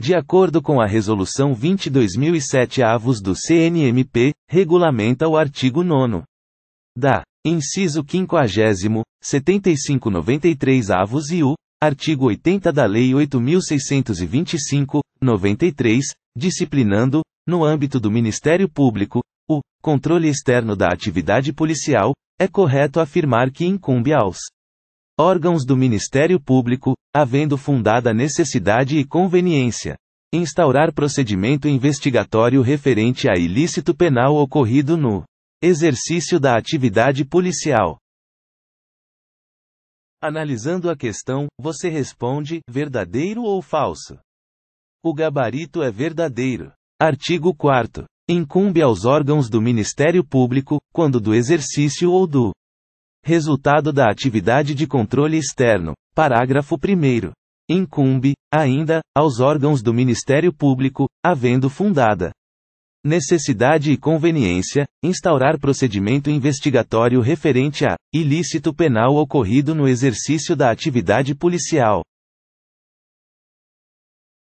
De acordo com a Resolução 22007 avos do CNMP, regulamenta o artigo 9 da inciso 50 7593 avos e o artigo 80 da Lei 8625 93, disciplinando no âmbito do Ministério Público o controle externo da atividade policial, é correto afirmar que incumbe aos órgãos do Ministério Público, havendo fundada necessidade e conveniência. Instaurar procedimento investigatório referente a ilícito penal ocorrido no exercício da atividade policial. Analisando a questão, você responde: verdadeiro ou falso? O gabarito é verdadeiro. Artigo 4. Incumbe aos órgãos do Ministério Público, quando do exercício ou do Resultado da atividade de controle externo. Parágrafo 1. Incumbe, ainda, aos órgãos do Ministério Público, havendo fundada necessidade e conveniência, instaurar procedimento investigatório referente a ilícito penal ocorrido no exercício da atividade policial.